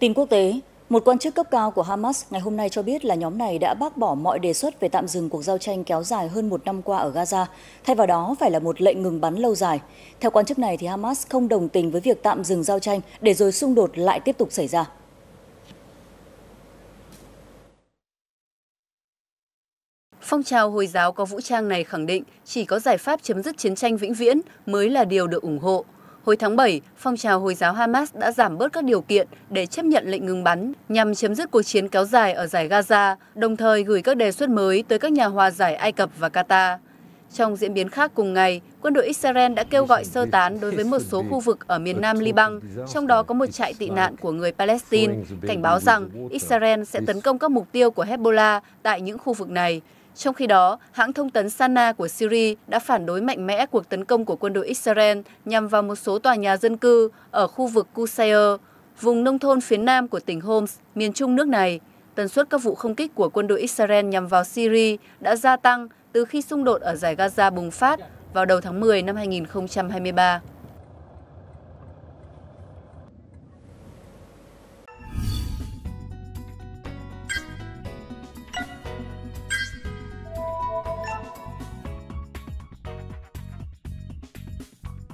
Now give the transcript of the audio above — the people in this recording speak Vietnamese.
Tin quốc tế, một quan chức cấp cao của Hamas ngày hôm nay cho biết là nhóm này đã bác bỏ mọi đề xuất về tạm dừng cuộc giao tranh kéo dài hơn một năm qua ở Gaza, thay vào đó phải là một lệnh ngừng bắn lâu dài. Theo quan chức này, thì Hamas không đồng tình với việc tạm dừng giao tranh để rồi xung đột lại tiếp tục xảy ra. Phong trào Hồi giáo có vũ trang này khẳng định chỉ có giải pháp chấm dứt chiến tranh vĩnh viễn mới là điều được ủng hộ. Hồi tháng 7, phong trào Hồi giáo Hamas đã giảm bớt các điều kiện để chấp nhận lệnh ngừng bắn nhằm chấm dứt cuộc chiến kéo dài ở giải Gaza, đồng thời gửi các đề xuất mới tới các nhà hòa giải Ai Cập và Qatar. Trong diễn biến khác cùng ngày, quân đội Israel đã kêu gọi sơ tán đối với một số khu vực ở miền nam Liban, trong đó có một trại tị nạn của người Palestine, cảnh báo rằng Israel sẽ tấn công các mục tiêu của Hezbollah tại những khu vực này. Trong khi đó, hãng thông tấn Sana của Syria đã phản đối mạnh mẽ cuộc tấn công của quân đội Israel nhằm vào một số tòa nhà dân cư ở khu vực Qusayr, vùng nông thôn phía nam của tỉnh Homs, miền trung nước này. Tần suất các vụ không kích của quân đội Israel nhằm vào Syria đã gia tăng từ khi xung đột ở giải Gaza bùng phát vào đầu tháng 10 năm 2023.